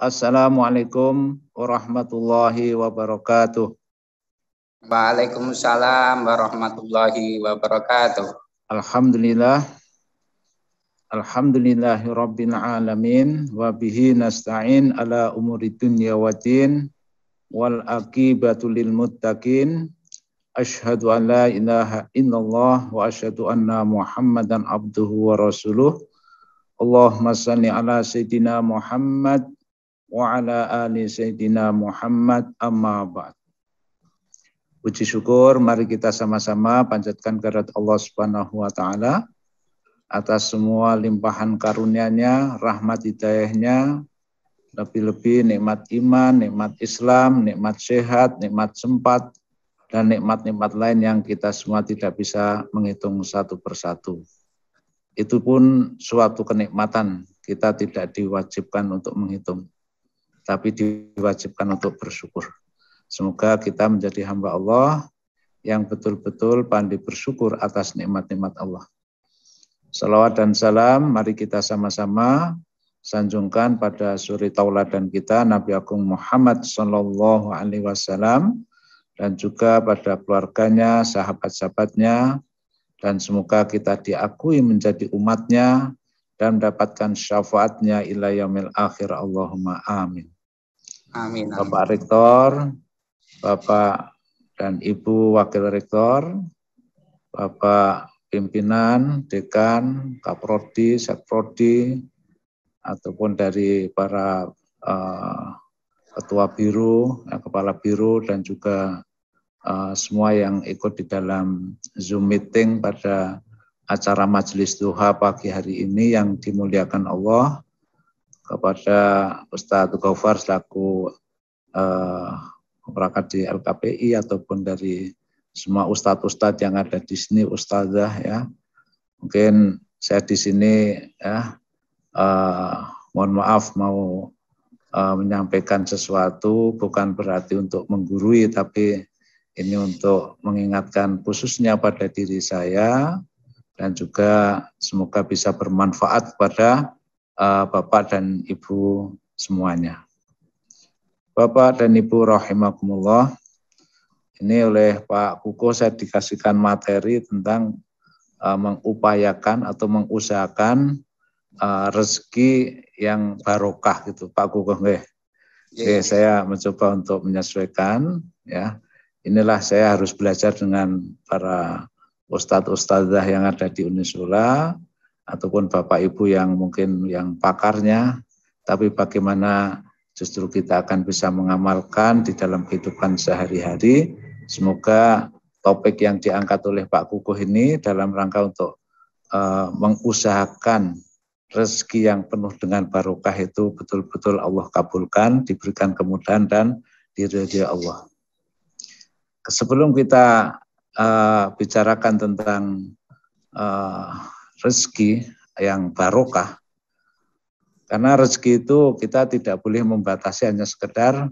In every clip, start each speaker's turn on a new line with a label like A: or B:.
A: Assalamualaikum warahmatullahi wabarakatuh. Waalaikumsalam warahmatullahi wabarakatuh. Alhamdulillah. Alhamdulillahi rabbil alamin wa bihi nasta'in ala umuri dunya wa wal aqibatu lil muttaqin. Ashhadu an la ilaha illallah wa ashhadu anna Muhammadan abduhu wa rasuluh. Allahumma salli ala sayidina Muhammad wa ala ali sayyidina Muhammad amma ba'd. Puji syukur mari kita sama-sama panjatkan kehadirat Allah Subhanahu wa taala atas semua limpahan karunia-Nya, rahmat hidayah-Nya, lebih-lebih nikmat iman, nikmat Islam, nikmat sehat, nikmat sempat, dan nikmat-nikmat lain yang kita semua tidak bisa menghitung satu persatu. Itu pun suatu kenikmatan, kita tidak diwajibkan untuk menghitung tapi diwajibkan untuk bersyukur. Semoga kita menjadi hamba Allah yang betul-betul pandai bersyukur atas nikmat-nikmat Allah. Salawat dan salam, mari kita sama-sama sanjungkan pada suri tauladan kita Nabi Agung Muhammad Sallallahu Alaihi Wasallam dan juga pada keluarganya, sahabat-sahabatnya, dan semoga kita diakui menjadi umatnya dan mendapatkan syafaatnya ila yaumil akhir. Allahumma amin. Amin. Bapak Rektor, Bapak dan Ibu Wakil Rektor, Bapak pimpinan, dekan, kaprodi, sekprodi, ataupun dari para uh, ketua biro, ya, kepala biro, dan juga uh, semua yang ikut di dalam Zoom meeting pada acara Majelis Duha pagi hari ini yang dimuliakan Allah kepada Ustadz Gofar selaku eh, perangkat di LKPI ataupun dari semua ustadz-ustadz yang ada di sini ustazah ya mungkin saya di sini ya uh, mohon maaf mau uh, menyampaikan sesuatu bukan berarti untuk menggurui tapi ini untuk mengingatkan khususnya pada diri saya dan juga semoga bisa bermanfaat kepada uh, Bapak dan Ibu semuanya. Bapak dan Ibu rahimakumullah. Ini oleh Pak Kuko saya dikasihkan materi tentang uh, mengupayakan atau mengusahakan uh, rezeki yang barokah gitu Pak Kuko iya, Oke, Yeah. Oke, saya mencoba untuk menyesuaikan ya. Inilah saya harus belajar dengan para ustadz-ustadzah yang ada di Unisula, ataupun Bapak Ibu yang mungkin yang pakarnya, tapi bagaimana justru kita akan bisa mengamalkan di dalam kehidupan sehari-hari. Semoga topik yang diangkat oleh Pak Kukuh ini dalam rangka untuk uh, mengusahakan rezeki yang penuh dengan barokah itu betul-betul Allah kabulkan, diberikan kemudahan dan diridhai Allah. Sebelum kita uh, bicarakan tentang uh, rezeki yang barokah. Karena rezeki itu kita tidak boleh membatasi hanya sekedar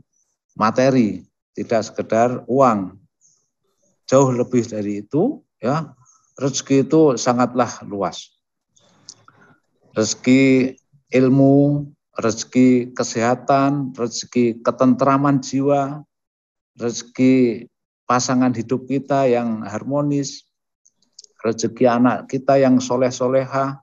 A: materi, tidak sekedar uang. Jauh lebih dari itu, ya. Rezeki itu sangatlah luas. Rezeki ilmu, rezeki kesehatan, rezeki ketentraman jiwa, rezeki pasangan hidup kita yang harmonis, rezeki anak kita yang soleh-soleha,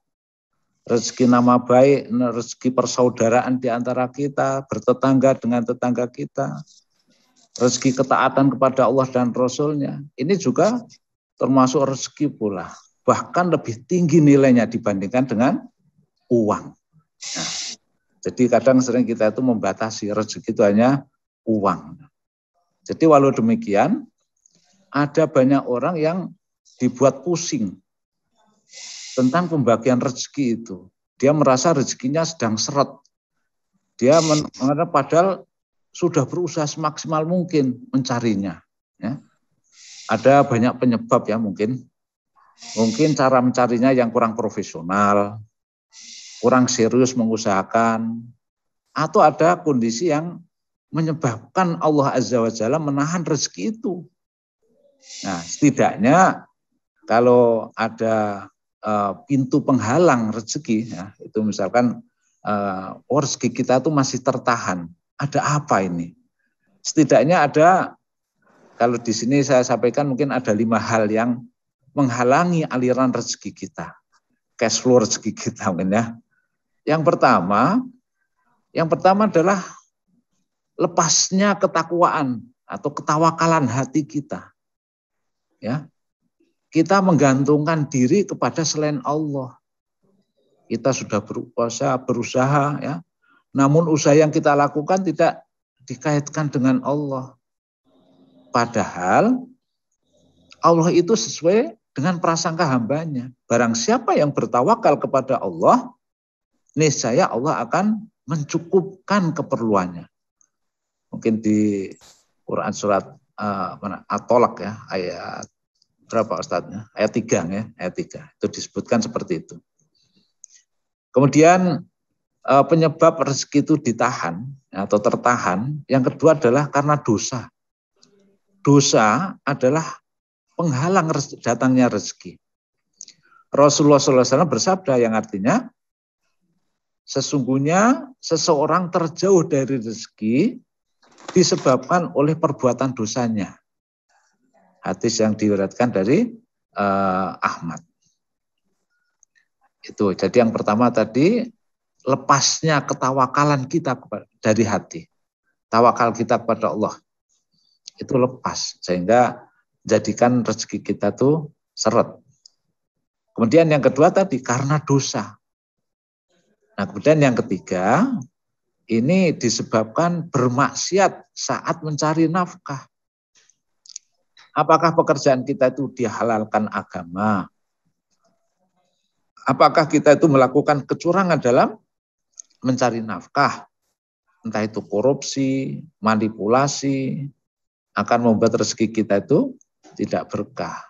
A: rezeki nama baik, rezeki persaudaraan di antara kita, bertetangga dengan tetangga kita, rezeki ketaatan kepada Allah dan Rasulnya. Ini juga termasuk rezeki pula. Bahkan lebih tinggi nilainya dibandingkan dengan uang. Nah, jadi kadang sering kita itu membatasi rezeki itu hanya uang. Jadi walau demikian, ada banyak orang yang dibuat pusing tentang pembagian rezeki itu. Dia merasa rezekinya sedang seret. Dia menganggap padahal sudah berusaha semaksimal mungkin mencarinya. Ya. Ada banyak penyebab ya mungkin. Mungkin cara mencarinya yang kurang profesional, kurang serius mengusahakan, atau ada kondisi yang menyebabkan Allah Azza wa Jalla menahan rezeki itu. Nah, setidaknya kalau ada uh, pintu penghalang rezeki, ya, itu misalkan uh, rezeki kita itu masih tertahan. Ada apa ini? Setidaknya ada, kalau di sini saya sampaikan mungkin ada lima hal yang menghalangi aliran rezeki kita, cash flow rezeki kita mungkin ya. Yang pertama, yang pertama adalah lepasnya ketakwaan atau ketawakalan hati kita. Ya, kita menggantungkan diri kepada selain Allah. Kita sudah berusaha, berusaha ya. Namun usaha yang kita lakukan tidak dikaitkan dengan Allah. Padahal Allah itu sesuai dengan prasangka hambanya. Barang siapa yang bertawakal kepada Allah, niscaya Allah akan mencukupkan keperluannya. Mungkin di Quran surat uh, mana? Atolak ya, ayat berapa ustadznya e Ayat 3 ya, e ayat 3. Itu disebutkan seperti itu. Kemudian e, penyebab rezeki itu ditahan atau tertahan. Yang kedua adalah karena dosa. Dosa adalah penghalang datangnya rezeki. Rasulullah SAW bersabda yang artinya, sesungguhnya seseorang terjauh dari rezeki disebabkan oleh perbuatan dosanya hadis yang diwiratkan dari uh, Ahmad. Itu. Jadi yang pertama tadi lepasnya ketawakalan kita dari hati. Tawakal kita kepada Allah. Itu lepas sehingga jadikan rezeki kita tuh seret. Kemudian yang kedua tadi karena dosa. Nah, kemudian yang ketiga ini disebabkan bermaksiat saat mencari nafkah. Apakah pekerjaan kita itu dihalalkan agama? Apakah kita itu melakukan kecurangan dalam mencari nafkah? Entah itu korupsi, manipulasi, akan membuat rezeki kita itu tidak berkah.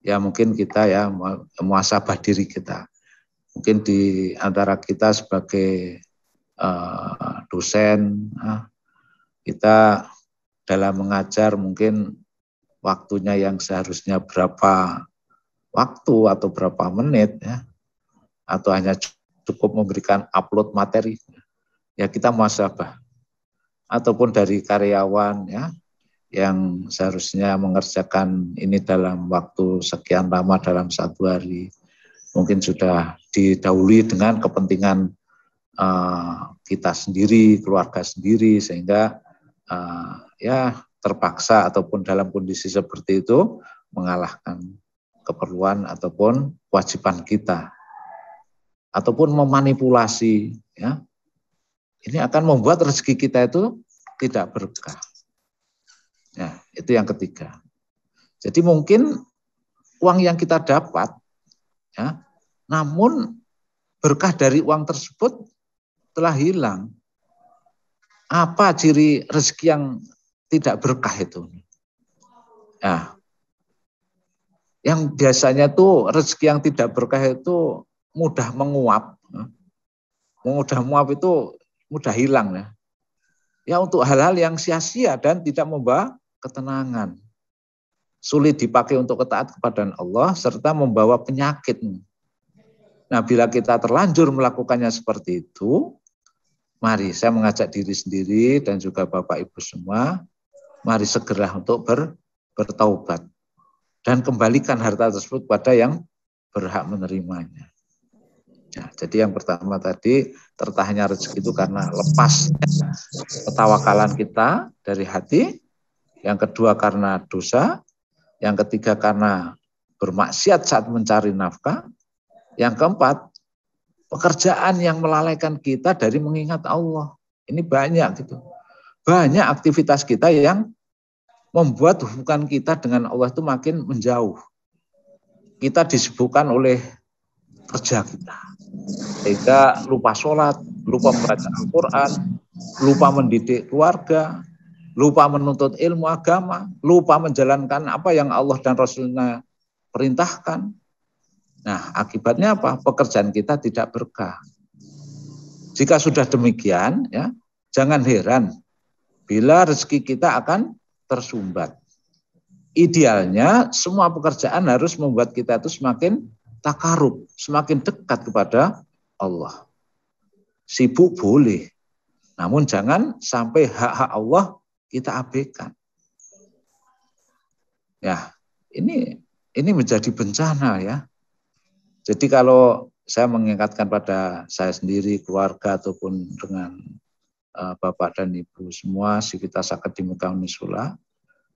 A: Ya mungkin kita ya muasabah diri kita. Mungkin di antara kita sebagai uh, dosen, uh, kita dalam mengajar mungkin waktunya yang seharusnya berapa waktu atau berapa menit ya atau hanya cukup memberikan upload materi ya kita muasabah ataupun dari karyawan ya yang seharusnya mengerjakan ini dalam waktu sekian lama dalam satu hari mungkin sudah didahului dengan kepentingan uh, kita sendiri keluarga sendiri sehingga uh, ya terpaksa ataupun dalam kondisi seperti itu mengalahkan keperluan ataupun kewajiban kita ataupun memanipulasi ya ini akan membuat rezeki kita itu tidak berkah. Ya, itu yang ketiga. Jadi mungkin uang yang kita dapat, ya, namun berkah dari uang tersebut telah hilang. Apa ciri rezeki yang tidak berkah itu. Nah, yang biasanya tuh rezeki yang tidak berkah itu mudah menguap. Mudah menguap itu mudah hilang ya. Ya untuk hal-hal yang sia-sia dan tidak membawa ketenangan. Sulit dipakai untuk ketaat kepada Allah serta membawa penyakit. Nah bila kita terlanjur melakukannya seperti itu, mari saya mengajak diri sendiri dan juga Bapak Ibu semua, mari segera untuk ber, bertaubat dan kembalikan harta tersebut pada yang berhak menerimanya. Nah, jadi yang pertama tadi tertahannya rezeki itu karena lepas ketawakalan kita dari hati. Yang kedua karena dosa. Yang ketiga karena bermaksiat saat mencari nafkah. Yang keempat pekerjaan yang melalaikan kita dari mengingat Allah. Ini banyak gitu banyak aktivitas kita yang membuat hubungan kita dengan Allah itu makin menjauh. Kita disibukkan oleh kerja kita. Sehingga lupa sholat, lupa membaca Al-Quran, lupa mendidik keluarga, lupa menuntut ilmu agama, lupa menjalankan apa yang Allah dan Rasulnya perintahkan. Nah, akibatnya apa? Pekerjaan kita tidak berkah. Jika sudah demikian, ya, jangan heran bila rezeki kita akan tersumbat. Idealnya semua pekerjaan harus membuat kita itu semakin takarub, semakin dekat kepada Allah. Sibuk boleh, namun jangan sampai hak-hak Allah kita abaikan. Ya, ini ini menjadi bencana ya. Jadi kalau saya mengingatkan pada saya sendiri, keluarga ataupun dengan Eh, bapak dan Ibu semua Sivitas Akademika Unisula.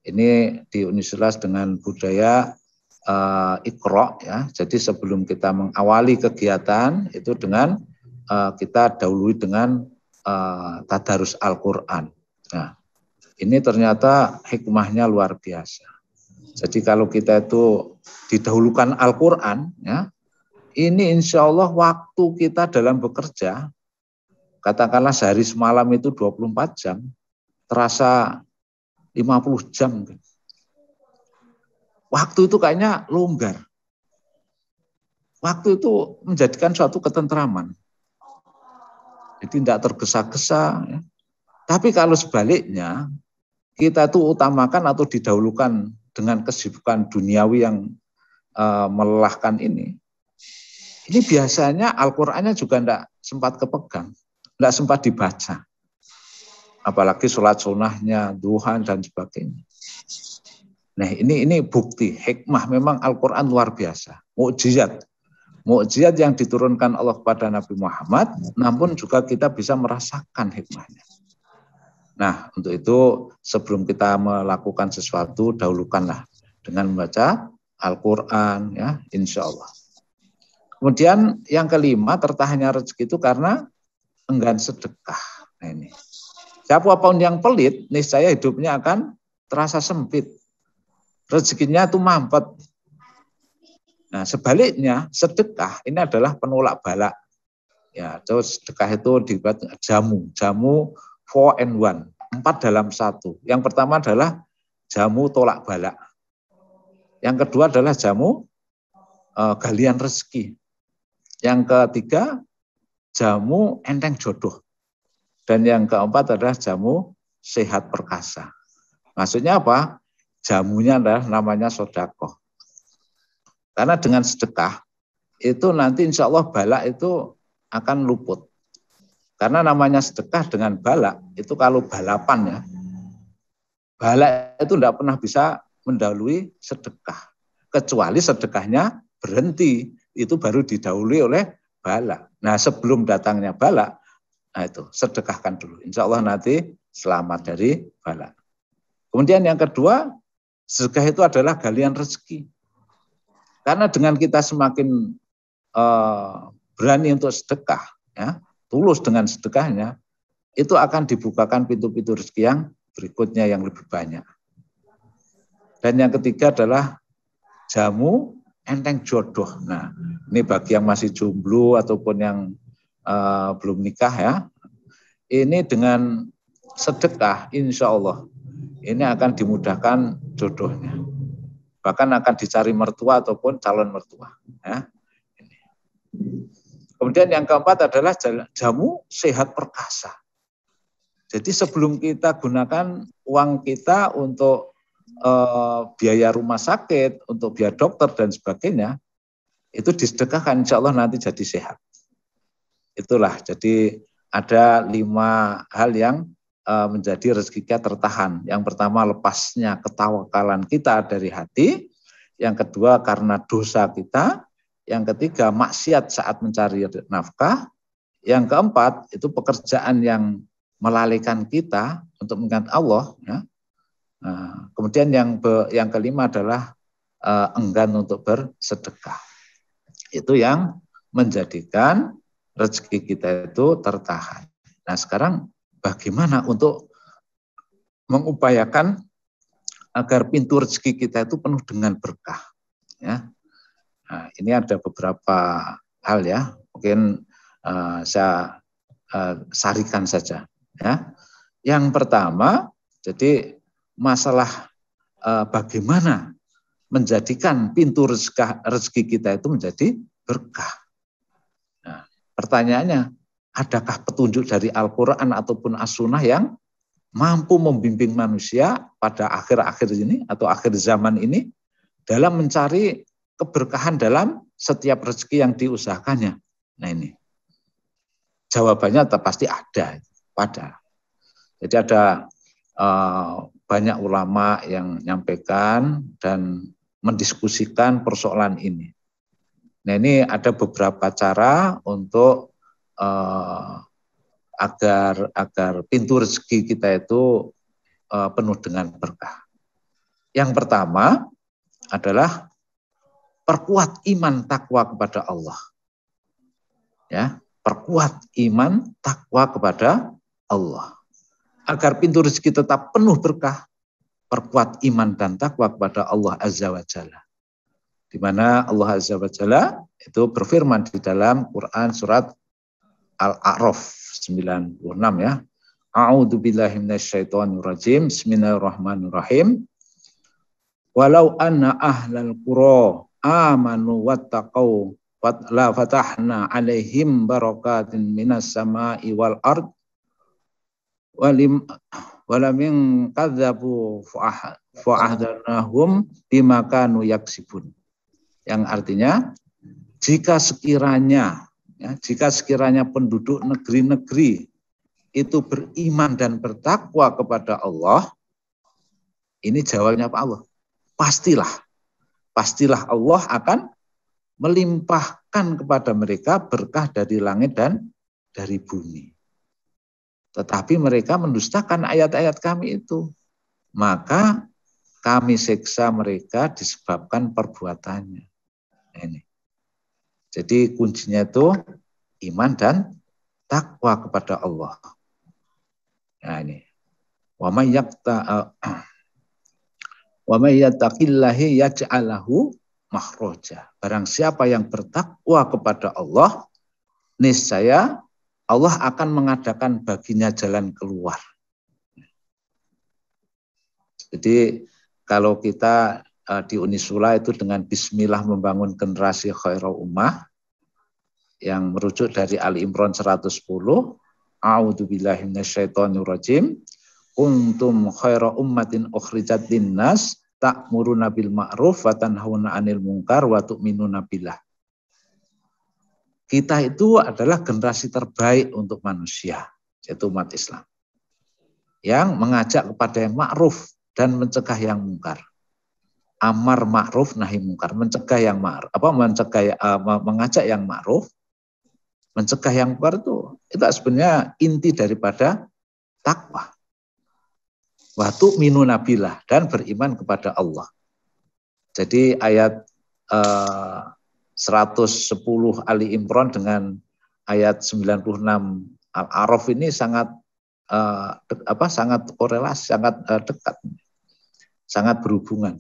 A: Ini di Unisula dengan budaya uh, eh, ikro ya. Jadi sebelum kita mengawali kegiatan itu dengan uh, kita dahului dengan uh, tadarus Al-Qur'an. Nah, ini ternyata hikmahnya luar biasa. Jadi kalau kita itu didahulukan Al-Qur'an ya, ini insya Allah waktu kita dalam bekerja katakanlah sehari semalam itu 24 jam, terasa 50 jam. Waktu itu kayaknya longgar. Waktu itu menjadikan suatu ketentraman. Jadi tidak tergesa-gesa. Ya. Tapi kalau sebaliknya, kita itu utamakan atau didahulukan dengan kesibukan duniawi yang e, melelahkan ini. Ini biasanya Al-Qur'annya juga tidak sempat kepegang nggak sempat dibaca. Apalagi sholat sunnahnya, duhan dan sebagainya. Nah ini ini bukti hikmah memang Al-Quran luar biasa. Mukjizat. Mukjizat yang diturunkan Allah kepada Nabi Muhammad, namun juga kita bisa merasakan hikmahnya. Nah, untuk itu sebelum kita melakukan sesuatu, dahulukanlah dengan membaca Al-Quran, ya, insya Allah. Kemudian yang kelima, tertahannya rezeki itu karena enggan sedekah. Nah ini. Siapa pun yang pelit, niscaya hidupnya akan terasa sempit. Rezekinya itu mampet. Nah sebaliknya sedekah ini adalah penolak balak. Ya, terus sedekah itu dibuat jamu, jamu four and one, empat dalam satu. Yang pertama adalah jamu tolak balak. Yang kedua adalah jamu e, galian rezeki. Yang ketiga jamu enteng jodoh. Dan yang keempat adalah jamu sehat perkasa. Maksudnya apa? Jamunya adalah namanya sodako. Karena dengan sedekah, itu nanti insya Allah balak itu akan luput. Karena namanya sedekah dengan balak, itu kalau balapan ya, balak itu tidak pernah bisa mendahului sedekah. Kecuali sedekahnya berhenti, itu baru didahului oleh balak. Nah sebelum datangnya bala, nah itu sedekahkan dulu. Insya Allah nanti selamat dari bala. Kemudian yang kedua, sedekah itu adalah galian rezeki. Karena dengan kita semakin eh, berani untuk sedekah, ya, tulus dengan sedekahnya, itu akan dibukakan pintu-pintu rezeki yang berikutnya yang lebih banyak. Dan yang ketiga adalah jamu enteng jodoh. Nah, ini bagi yang masih jomblo ataupun yang uh, belum nikah ya. Ini dengan sedekah, insya Allah ini akan dimudahkan jodohnya. Bahkan akan dicari mertua ataupun calon mertua. Ya. Kemudian yang keempat adalah jamu sehat perkasa. Jadi sebelum kita gunakan uang kita untuk eh, biaya rumah sakit, untuk biaya dokter dan sebagainya, itu disedekahkan, insya Allah nanti jadi sehat. Itulah, jadi ada lima hal yang eh, menjadi rezeki kita tertahan. Yang pertama lepasnya ketawakalan kita dari hati, yang kedua karena dosa kita, yang ketiga maksiat saat mencari nafkah, yang keempat itu pekerjaan yang melalaikan kita untuk mengingat Allah, ya, Nah, kemudian yang be, yang kelima adalah uh, enggan untuk bersedekah. Itu yang menjadikan rezeki kita itu tertahan. Nah, sekarang bagaimana untuk mengupayakan agar pintu rezeki kita itu penuh dengan berkah. Ya. Nah, ini ada beberapa hal ya, mungkin uh, saya uh, sarikan saja. Ya. Yang pertama, jadi masalah eh, bagaimana menjadikan pintu rezeki, rezeki kita itu menjadi berkah. Nah, pertanyaannya, adakah petunjuk dari Al-Quran ataupun As-Sunnah yang mampu membimbing manusia pada akhir-akhir ini atau akhir zaman ini dalam mencari keberkahan dalam setiap rezeki yang diusahakannya. Nah ini jawabannya pasti ada pada. Jadi ada uh, banyak ulama yang menyampaikan dan mendiskusikan persoalan ini. Nah ini ada beberapa cara untuk eh, agar agar pintu rezeki kita itu eh, penuh dengan berkah. Yang pertama adalah perkuat iman takwa kepada Allah. Ya, perkuat iman takwa kepada Allah agar pintu rezeki tetap penuh berkah, perkuat iman dan takwa kepada Allah Azza wa Jalla. Di mana Allah Azza wa Jalla itu berfirman di dalam Quran surat Al-A'raf 96 ya. A'udzu billahi minasyaitonir rajim. Bismillahirrahmanirrahim. Walau anna ahlal qura amanu wattaqau la fatahna alaihim barakatin minas sama'i wal ardh walim walaming kadzabu fa'adnahum bima kanu yaksibun. Yang artinya jika sekiranya ya, jika sekiranya penduduk negeri-negeri itu beriman dan bertakwa kepada Allah, ini jawabnya Pak Allah? Pastilah, pastilah Allah akan melimpahkan kepada mereka berkah dari langit dan dari bumi. Tetapi mereka mendustakan ayat-ayat kami itu. Maka kami seksa mereka disebabkan perbuatannya. Ini. Jadi kuncinya itu iman dan takwa kepada Allah. Nah ini. Wa may yaqta eh, wa may yattaqillahi yaj'alahu Barang siapa yang bertakwa kepada Allah, niscaya Allah akan mengadakan baginya jalan keluar. Jadi kalau kita e, di Unisula itu dengan bismillah membangun generasi khairul ummah yang merujuk dari Ali Imran 110 A'udzubillahi minasyaitonirrajim kuntum khaira ummatin ukhrijat linnas ta'muruna bil ma'ruf wa tanhauna 'anil munkar wa tu'minuna billah kita itu adalah generasi terbaik untuk manusia, yaitu umat Islam. Yang mengajak kepada yang ma'ruf dan mencegah yang mungkar. Amar ma'ruf nahi mungkar, mencegah yang ma'ruf, apa mencegah uh, mengajak yang ma'ruf, mencegah yang mungkar itu itu sebenarnya inti daripada takwa. Waktu minu nabilah dan beriman kepada Allah. Jadi ayat uh, 110 Ali Imron dengan ayat 96 Al-Araf ini sangat eh, apa sangat korelasi, sangat uh, dekat. Sangat berhubungan.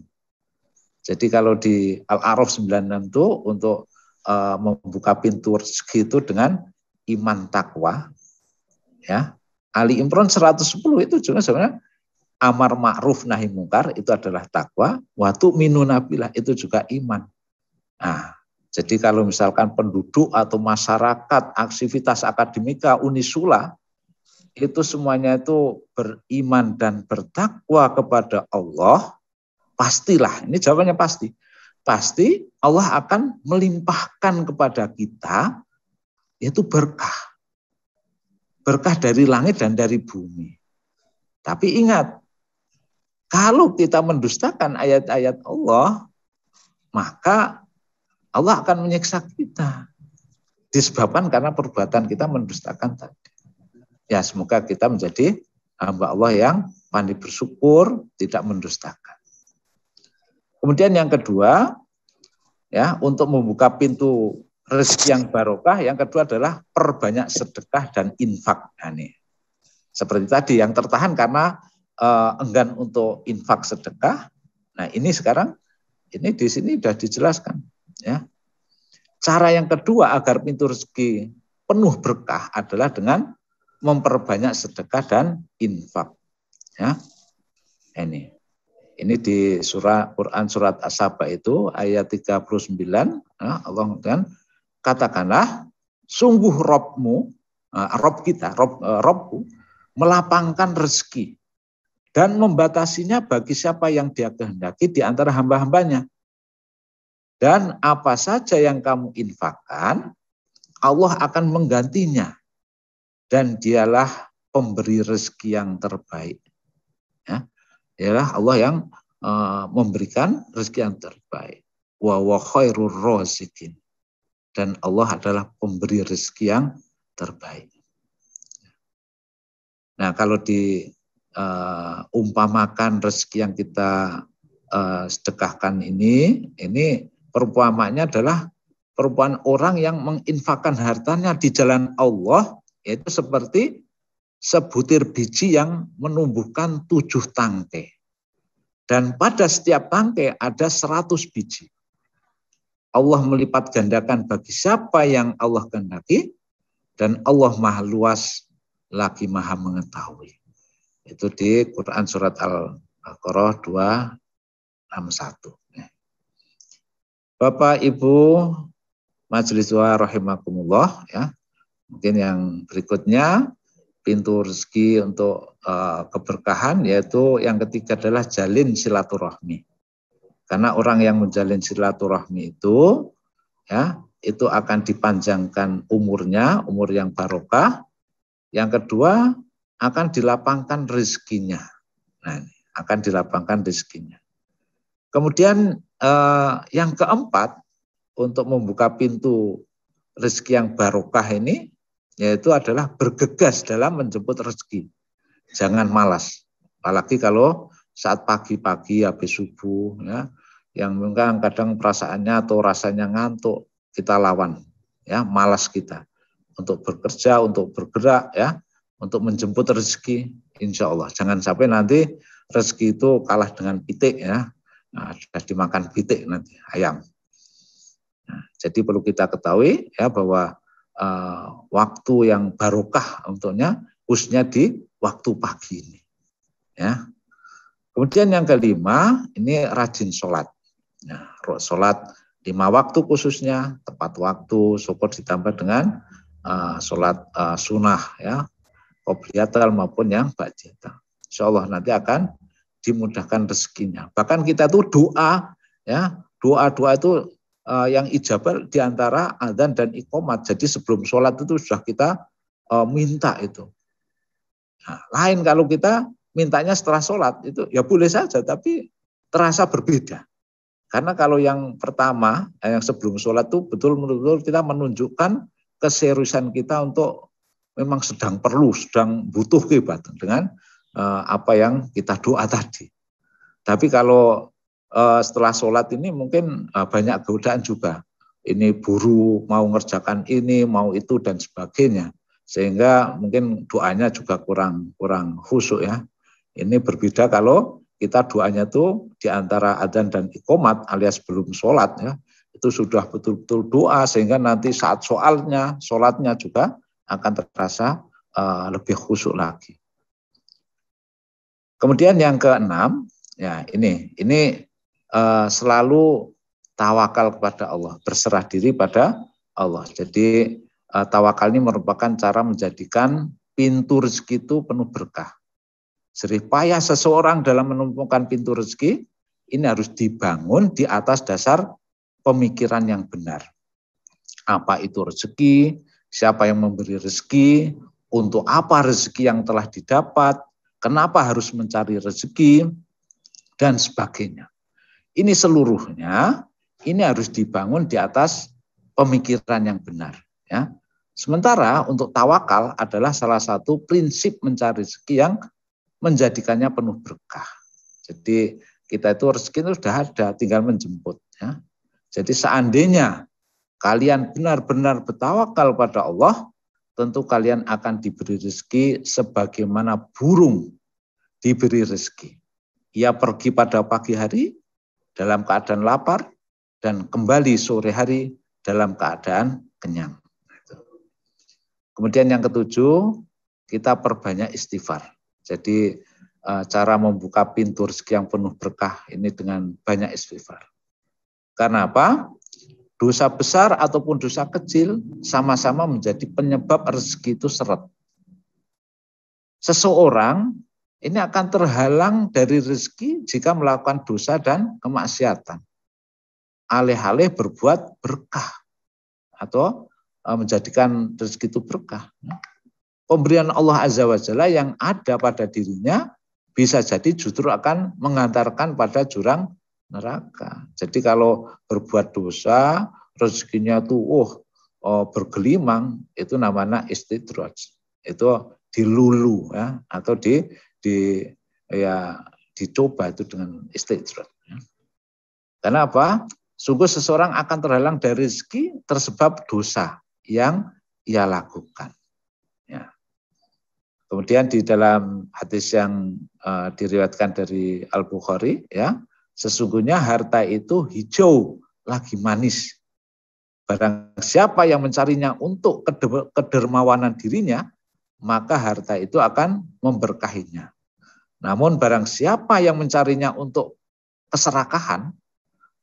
A: Jadi kalau di Al-Araf 96 itu untuk eh, membuka pintu rezeki itu dengan iman takwa ya. Ali Imran 110 itu juga sebenarnya amar ma'ruf nahi mungkar itu adalah takwa, watu minu itu juga iman. Nah, jadi kalau misalkan penduduk atau masyarakat, aktivitas akademika Unisula itu semuanya itu beriman dan bertakwa kepada Allah, pastilah, ini jawabannya pasti. Pasti Allah akan melimpahkan kepada kita yaitu berkah. Berkah dari langit dan dari bumi. Tapi ingat, kalau kita mendustakan ayat-ayat Allah, maka Allah akan menyiksa kita. Disebabkan karena perbuatan kita mendustakan tadi. Ya semoga kita menjadi hamba Allah yang pandai bersyukur, tidak mendustakan. Kemudian yang kedua, ya untuk membuka pintu rezeki yang barokah, yang kedua adalah perbanyak sedekah dan infak. Nah, ini. Seperti tadi yang tertahan karena eh, enggan untuk infak sedekah. Nah, ini sekarang ini di sini sudah dijelaskan Ya. Cara yang kedua agar pintu rezeki penuh berkah adalah dengan memperbanyak sedekah dan infak. Ya. Ini. Ini di surah Quran surat as itu ayat 39 ya, Allah kan katakanlah sungguh Robmu, eh, Rob kita, Rob, eh, Robku melapangkan rezeki dan membatasinya bagi siapa yang dia kehendaki di antara hamba-hambanya. Dan apa saja yang kamu infakkan, Allah akan menggantinya. Dan dialah pemberi rezeki yang terbaik. Ya. Dialah Allah yang uh, memberikan rezeki yang terbaik. Wa wa khairur Dan Allah adalah pemberi rezeki yang terbaik. Nah kalau di uh, umpamakan rezeki yang kita uh, sedekahkan ini, ini Perumpamannya adalah perempuan orang yang menginfakkan hartanya di jalan Allah, yaitu seperti sebutir biji yang menumbuhkan tujuh tangkai. Dan pada setiap tangkai ada seratus biji. Allah melipat gandakan bagi siapa yang Allah kehendaki, dan Allah maha luas lagi maha mengetahui. Itu di Quran Surat Al-Baqarah 261. Bapak Ibu Majelis Wa rahimakumullah ya. Mungkin yang berikutnya pintu rezeki untuk uh, keberkahan yaitu yang ketiga adalah jalin silaturahmi. Karena orang yang menjalin silaturahmi itu ya, itu akan dipanjangkan umurnya, umur yang barokah. Yang kedua akan dilapangkan rezekinya. Nah, akan dilapangkan rezekinya. Kemudian eh, yang keempat untuk membuka pintu rezeki yang barokah ini yaitu adalah bergegas dalam menjemput rezeki. Jangan malas. Apalagi kalau saat pagi-pagi habis subuh ya yang mungkin kadang perasaannya atau rasanya ngantuk kita lawan ya malas kita untuk bekerja untuk bergerak ya untuk menjemput rezeki insya Allah jangan sampai nanti rezeki itu kalah dengan pitik ya Nah, sudah dimakan bitik nanti ayam. Nah, jadi perlu kita ketahui ya bahwa uh, waktu yang barokah untuknya khususnya di waktu pagi ini. Ya. Kemudian yang kelima ini rajin sholat. Nah, sholat lima waktu khususnya tepat waktu support ditambah dengan uh, sholat uh, sunnah ya kobliatal maupun yang bacaan Insya Allah nanti akan dimudahkan rezekinya. Bahkan kita tuh doa ya, doa-doa itu uh, yang ijabah diantara antara dan ikomat Jadi sebelum sholat itu sudah kita uh, minta itu. Nah, lain kalau kita mintanya setelah sholat itu ya boleh saja tapi terasa berbeda. Karena kalau yang pertama, eh, yang sebelum sholat itu betul-betul kita menunjukkan keseriusan kita untuk memang sedang perlu, sedang butuh kehebatan. Dengan Eh, apa yang kita doa tadi. Tapi kalau eh, setelah sholat ini mungkin eh, banyak godaan juga. Ini buru, mau ngerjakan ini, mau itu, dan sebagainya. Sehingga mungkin doanya juga kurang kurang khusyuk ya. Ini berbeda kalau kita doanya tuh di antara adzan dan ikomat alias belum sholat ya itu sudah betul-betul doa sehingga nanti saat soalnya sholatnya juga akan terasa uh, lebih khusyuk lagi. Kemudian yang keenam, ya ini ini uh, selalu tawakal kepada Allah, berserah diri pada Allah. Jadi uh, tawakal ini merupakan cara menjadikan pintu rezeki itu penuh berkah. Seri payah seseorang dalam menemukan pintu rezeki ini harus dibangun di atas dasar pemikiran yang benar. Apa itu rezeki? Siapa yang memberi rezeki? Untuk apa rezeki yang telah didapat? kenapa harus mencari rezeki, dan sebagainya. Ini seluruhnya, ini harus dibangun di atas pemikiran yang benar. Ya. Sementara untuk tawakal adalah salah satu prinsip mencari rezeki yang menjadikannya penuh berkah. Jadi kita itu rezeki itu sudah ada, tinggal menjemput. Ya. Jadi seandainya kalian benar-benar bertawakal pada Allah, tentu kalian akan diberi rezeki sebagaimana burung diberi rezeki. Ia pergi pada pagi hari dalam keadaan lapar dan kembali sore hari dalam keadaan kenyang. Kemudian yang ketujuh, kita perbanyak istighfar. Jadi eh, cara membuka pintu rezeki yang penuh berkah ini dengan banyak istighfar. Karena apa? Dosa besar ataupun dosa kecil sama-sama menjadi penyebab rezeki itu seret. Seseorang ini akan terhalang dari rezeki jika melakukan dosa dan kemaksiatan. Alih-alih berbuat berkah atau e, menjadikan rezeki itu berkah. Pemberian Allah Azza wa Jalla yang ada pada dirinya bisa jadi justru akan mengantarkan pada jurang neraka. Jadi kalau berbuat dosa, rezekinya tuh oh, eh, oh bergelimang, itu namanya istidraj. Itu dilulu ya atau di di ya dicoba itu dengan istidraj. Ya. Karena apa? Sungguh seseorang akan terhalang dari rezeki tersebab dosa yang ia lakukan. Ya. Kemudian di dalam hadis yang uh, diriwayatkan dari Al Bukhari, ya Sesungguhnya harta itu hijau, lagi manis. Barang siapa yang mencarinya untuk kedermawanan dirinya, maka harta itu akan memberkahinya. Namun barang siapa yang mencarinya untuk keserakahan,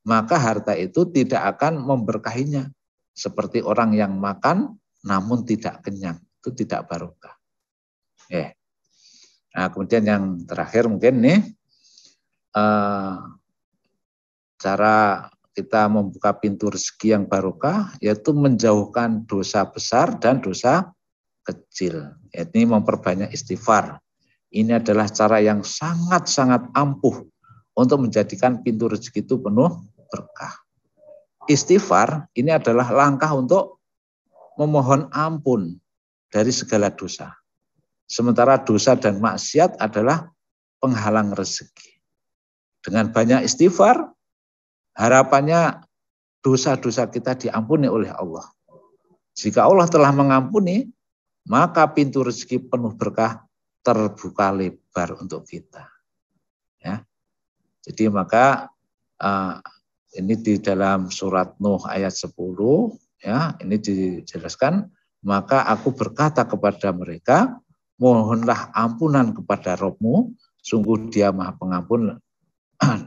A: maka harta itu tidak akan memberkahinya. Seperti orang yang makan namun tidak kenyang. Itu tidak barokah. Eh. Nah, kemudian yang terakhir mungkin nih, eh, Cara kita membuka pintu rezeki yang barokah yaitu menjauhkan dosa besar dan dosa kecil. Ini memperbanyak istighfar. Ini adalah cara yang sangat-sangat ampuh untuk menjadikan pintu rezeki itu penuh berkah. Istighfar ini adalah langkah untuk memohon ampun dari segala dosa. Sementara dosa dan maksiat adalah penghalang rezeki. Dengan banyak istighfar, Harapannya dosa-dosa kita diampuni oleh Allah. Jika Allah telah mengampuni, maka pintu rezeki penuh berkah terbuka lebar untuk kita. Ya. Jadi maka eh, ini di dalam surat Nuh ayat 10 ya, ini dijelaskan maka aku berkata kepada mereka, mohonlah ampunan kepada Robmu, sungguh dia maha pengampun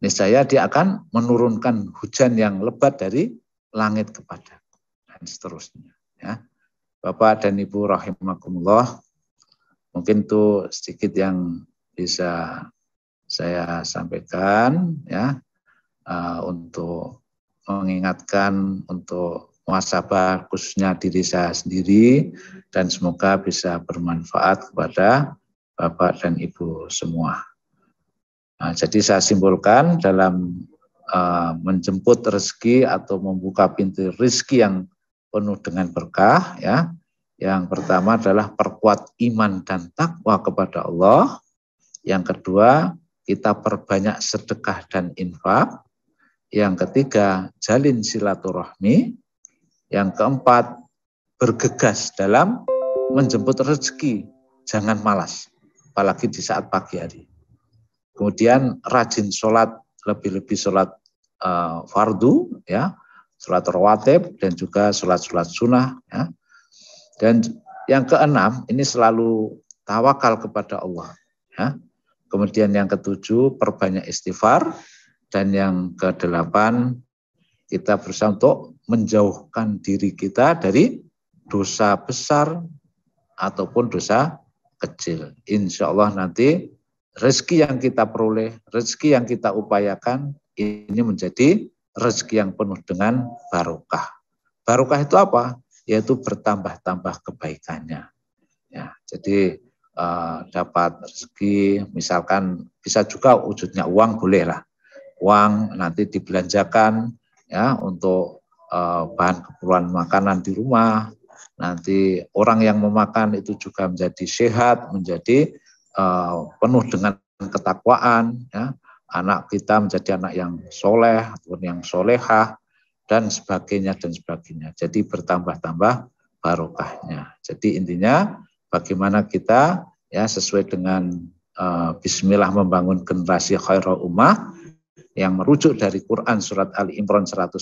A: niscaya dia akan menurunkan hujan yang lebat dari langit kepada dan seterusnya ya. Bapak dan Ibu rahimakumullah. Mungkin itu sedikit yang bisa saya sampaikan ya uh, untuk mengingatkan untuk muasabah khususnya diri saya sendiri dan semoga bisa bermanfaat kepada Bapak dan Ibu semua. Nah, jadi saya simpulkan dalam uh, menjemput rezeki atau membuka pintu rezeki yang penuh dengan berkah ya. Yang pertama adalah perkuat iman dan takwa kepada Allah. Yang kedua, kita perbanyak sedekah dan infak. Yang ketiga, jalin silaturahmi. Yang keempat, bergegas dalam menjemput rezeki. Jangan malas, apalagi di saat pagi hari. Kemudian rajin sholat, lebih-lebih sholat uh, fardu, ya, sholat rawatib, dan juga sholat-sholat sunnah. Ya. Dan yang keenam, ini selalu tawakal kepada Allah. Ya. Kemudian yang ketujuh, perbanyak istighfar. Dan yang kedelapan, kita berusaha untuk menjauhkan diri kita dari dosa besar ataupun dosa kecil. Insya Allah nanti rezeki yang kita peroleh, rezeki yang kita upayakan ini menjadi rezeki yang penuh dengan barokah. Barokah itu apa? Yaitu bertambah-tambah kebaikannya. Ya, jadi eh, dapat rezeki, misalkan bisa juga wujudnya uang boleh lah. Uang nanti dibelanjakan ya untuk eh, bahan keperluan makanan di rumah. Nanti orang yang memakan itu juga menjadi sehat, menjadi Eh, penuh dengan ketakwaan, ya, anak kita menjadi anak yang soleh ataupun yang solehah dan sebagainya dan sebagainya. Jadi bertambah-tambah barokahnya. Jadi intinya bagaimana kita ya sesuai dengan uh, Bismillah membangun generasi khairul ummah yang merujuk dari Quran surat Ali Imran 110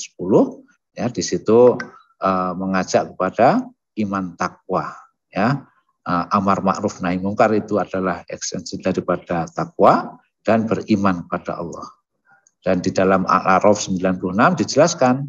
A: ya di situ uh, mengajak kepada iman takwa ya Eh, amar ma'ruf nahi mungkar itu adalah ekstensi daripada takwa dan beriman pada Allah. Dan di dalam Al-Araf 96 dijelaskan,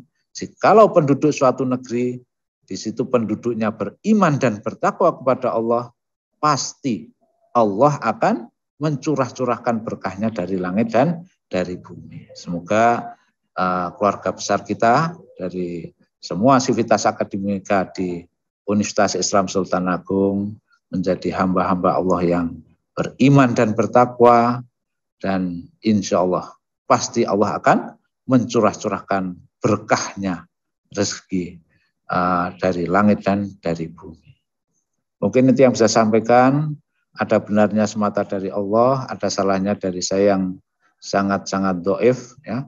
A: kalau penduduk suatu negeri, di situ penduduknya beriman dan bertakwa kepada Allah, pasti Allah akan mencurah-curahkan berkahnya dari langit dan dari bumi. Semoga uh, keluarga besar kita dari semua sivitas akademika di Universitas Islam Sultan Agung menjadi hamba-hamba Allah yang beriman dan bertakwa dan insya Allah pasti Allah akan mencurah-curahkan berkahnya rezeki uh, dari langit dan dari bumi. Mungkin itu yang bisa sampaikan. Ada benarnya semata dari Allah, ada salahnya dari saya yang sangat-sangat doif. Ya.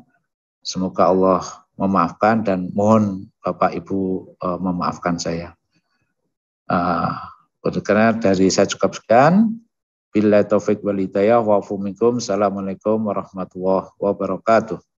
A: Semoga Allah memaafkan dan mohon Bapak Ibu uh, memaafkan saya. Uh, karena dari saya cukup sekian. Bila taufik walidayah wa Assalamualaikum warahmatullahi wabarakatuh.